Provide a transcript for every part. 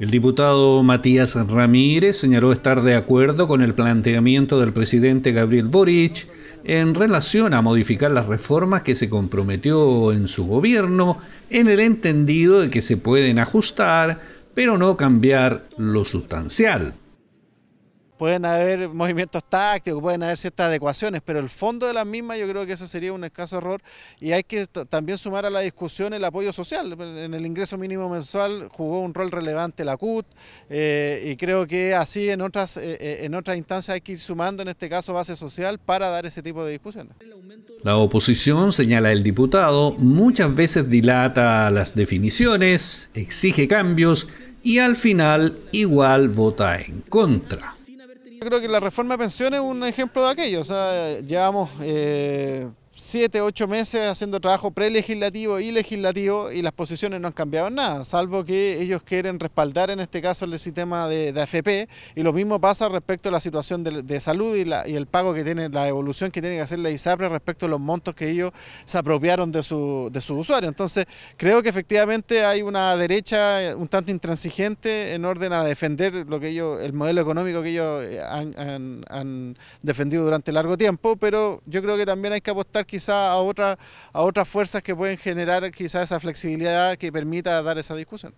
El diputado Matías Ramírez señaló estar de acuerdo con el planteamiento del presidente Gabriel Boric en relación a modificar las reformas que se comprometió en su gobierno en el entendido de que se pueden ajustar, pero no cambiar lo sustancial pueden haber movimientos tácticos, pueden haber ciertas adecuaciones, pero el fondo de las mismas yo creo que eso sería un escaso error y hay que también sumar a la discusión el apoyo social. En el ingreso mínimo mensual jugó un rol relevante la CUT eh, y creo que así en otras, eh, eh, en otras instancias hay que ir sumando en este caso base social para dar ese tipo de discusiones. La oposición, señala el diputado, muchas veces dilata las definiciones, exige cambios y al final igual vota en contra creo que la reforma de pensiones es un ejemplo de aquello. O sea, llevamos eh, siete, ocho meses haciendo trabajo prelegislativo y legislativo y las posiciones no han cambiado nada, salvo que ellos quieren respaldar en este caso el sistema de, AFP y lo mismo pasa respecto a la situación de, salud y, la, y, el pago que tiene, la evolución que tiene que hacer la ISAPRE respecto a los montos que ellos se apropiaron de su, de usuario. Entonces creo que efectivamente hay una derecha un tanto intransigente en orden a defender lo que ellos, el modelo económico que ellos eh, han defendido durante largo tiempo, pero yo creo que también hay que apostar quizá a, a otras fuerzas que pueden generar quizá esa flexibilidad que permita dar esa discusión.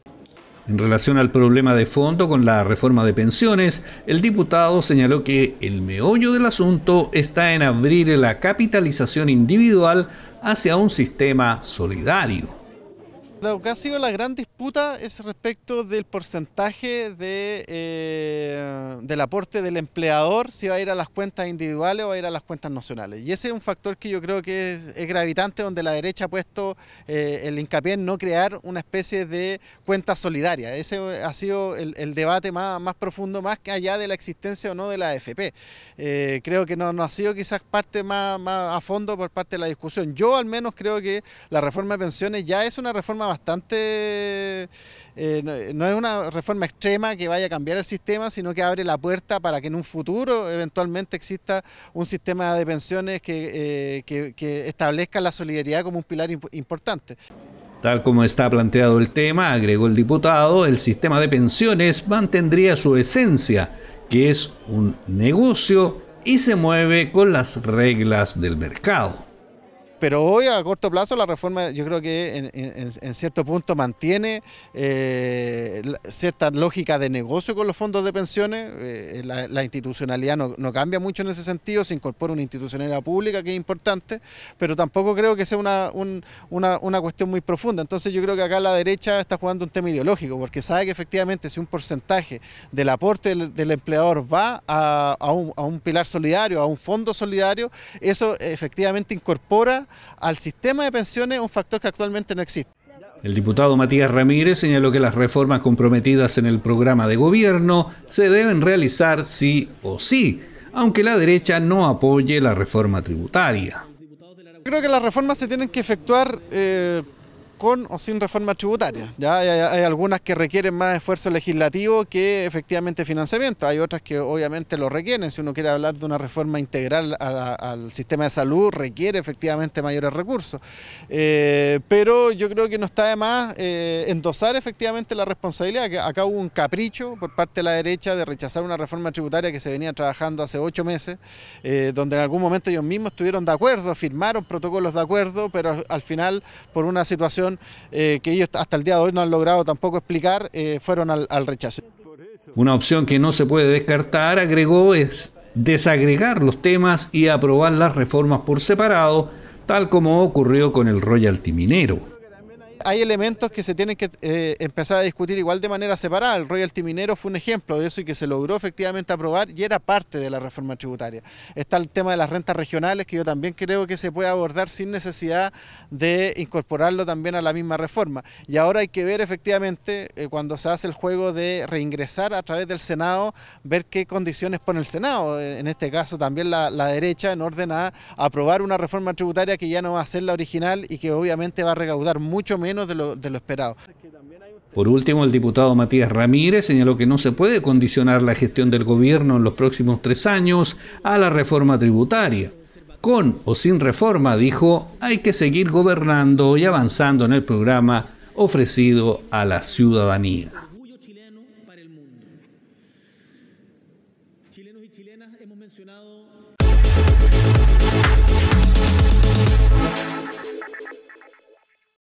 En relación al problema de fondo con la reforma de pensiones, el diputado señaló que el meollo del asunto está en abrir la capitalización individual hacia un sistema solidario. Lo que ha sido la gran disputa es respecto del porcentaje de, eh, del aporte del empleador, si va a ir a las cuentas individuales o va a ir a las cuentas nacionales. Y ese es un factor que yo creo que es, gravitante, donde la derecha ha puesto eh, el hincapié en no crear una especie de cuenta solidaria. Ese ha sido el, debate más, profundo, más que allá de la existencia o no de la AFP. Eh, creo que no, no ha sido quizás parte más, más a fondo por parte de la discusión. Yo al menos creo que la reforma de pensiones ya es una reforma bastante, eh, no, es una reforma extrema que vaya a cambiar el sistema, sino que abre la puerta para que en un futuro eventualmente exista un sistema de pensiones que, eh, establezca la solidaridad como un pilar importante. Tal como está planteado el tema, agregó el diputado, el sistema de pensiones mantendría su esencia, que es un negocio y se mueve con las reglas del mercado pero hoy a corto plazo la reforma yo creo que en, cierto punto mantiene eh, cierta lógica de negocio con los fondos de pensiones, eh, la, institucionalidad no, cambia mucho en ese sentido, se incorpora una institucionalidad pública que es importante, pero tampoco creo que sea una, cuestión muy profunda, entonces yo creo que acá la derecha está jugando un tema ideológico, porque sabe que efectivamente si un porcentaje del aporte del, empleador va a, un, a un pilar solidario, a un fondo solidario, eso efectivamente incorpora al sistema de pensiones, un factor que actualmente no existe. El diputado Matías Ramírez señaló que las reformas comprometidas en el programa de gobierno se deben realizar sí o sí, aunque la derecha no apoye la reforma tributaria. Creo que las reformas se tienen que efectuar eh, con o sin reforma tributaria. Ya hay, algunas que requieren más esfuerzo legislativo que efectivamente financiamiento, hay otras que obviamente lo requieren. Si uno quiere hablar de una reforma integral al sistema de salud, requiere efectivamente mayores recursos. Eh, pero yo creo que no está de más eh, endosar efectivamente la responsabilidad, que acá hubo un capricho por parte de la derecha de rechazar una reforma tributaria que se venía trabajando hace ocho meses, eh, donde en algún momento ellos mismos estuvieron de acuerdo, firmaron protocolos de acuerdo, pero al final por una situación eh, que ellos hasta el día de hoy no han logrado tampoco explicar, eh, fueron al, al rechazo. Una opción que no se puede descartar, agregó, es desagregar los temas y aprobar las reformas por separado, tal como ocurrió con el royalty minero hay elementos que se tienen que eh, empezar a discutir igual de manera separada. El royalty minero fue un ejemplo de eso y que se logró efectivamente aprobar y era parte de la reforma tributaria. Está el tema de las rentas regionales que yo también creo que se puede abordar sin necesidad de incorporarlo también a la misma reforma. Y ahora hay que ver efectivamente eh, cuando se hace el juego de reingresar a través del Senado, ver qué condiciones pone el Senado, eh, en este caso también la, la derecha, en orden a aprobar una reforma tributaria que ya no va a ser la original y que obviamente va a recaudar mucho menos de lo, esperado. Por último, el diputado Matías Ramírez señaló que no se puede condicionar la gestión del gobierno en los próximos tres años a la reforma tributaria. Con o sin reforma, dijo, hay que seguir gobernando y avanzando en el programa ofrecido a la ciudadanía.